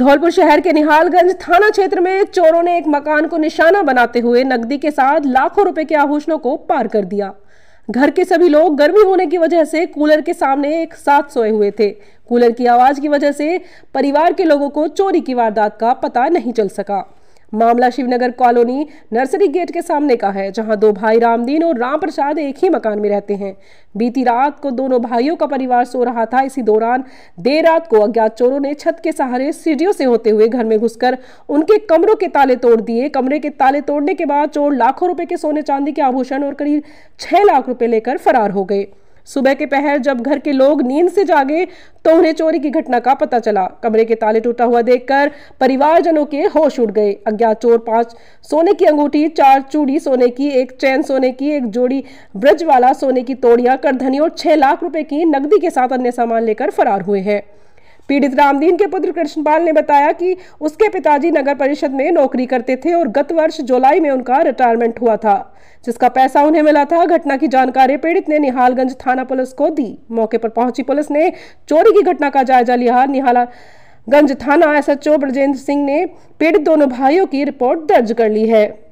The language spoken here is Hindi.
धौलपुर शहर के निहालगंज थाना क्षेत्र में चोरों ने एक मकान को निशाना बनाते हुए नकदी के साथ लाखों रुपए के आभूषणों को पार कर दिया घर के सभी लोग गर्मी होने की वजह से कूलर के सामने एक साथ सोए हुए थे कूलर की आवाज की वजह से परिवार के लोगों को चोरी की वारदात का पता नहीं चल सका मामला शिवनगर कॉलोनी नर्सरी गेट के सामने का है जहां दो भाई रामदीन और राम प्रसाद एक ही मकान में रहते हैं बीती रात को दोनों भाइयों का परिवार सो रहा था इसी दौरान देर रात को अज्ञात चोरों ने छत के सहारे सीढ़ियों से होते हुए घर में घुसकर उनके कमरों के ताले तोड़ दिए कमरे के ताले तोड़ने के बाद चोर लाखों रुपए के सोने चांदी के आभूषण और करीब छह लाख रुपए लेकर फरार हो गए सुबह के पहर जब घर के लोग नींद से जागे तो उन्हें चोरी की घटना का पता चला कमरे के ताले टूटा हुआ देखकर परिवारजनों के होश उड़ गए अज्ञात चोर पांच सोने की अंगूठी चार चूड़ी सोने की एक चैन सोने की एक जोड़ी वाला सोने की तोड़िया करधनी और छह लाख रुपए की नकदी के साथ अन्य सामान लेकर फरार हुए हैं पीड़ित रामदीन के पुत्र कृष्णपाल ने बताया कि उसके पिताजी नगर परिषद में नौकरी करते थे और गत वर्ष जुलाई में उनका रिटायरमेंट हुआ था जिसका पैसा उन्हें मिला था घटना की जानकारी पीड़ित ने निहालगंज थाना पुलिस को दी मौके पर पहुंची पुलिस ने चोरी की घटना का जायजा लिया निहाला थाना एसएचओ ब्रजेंद्र सिंह ने पीड़ित दोनों भाइयों की रिपोर्ट दर्ज कर ली है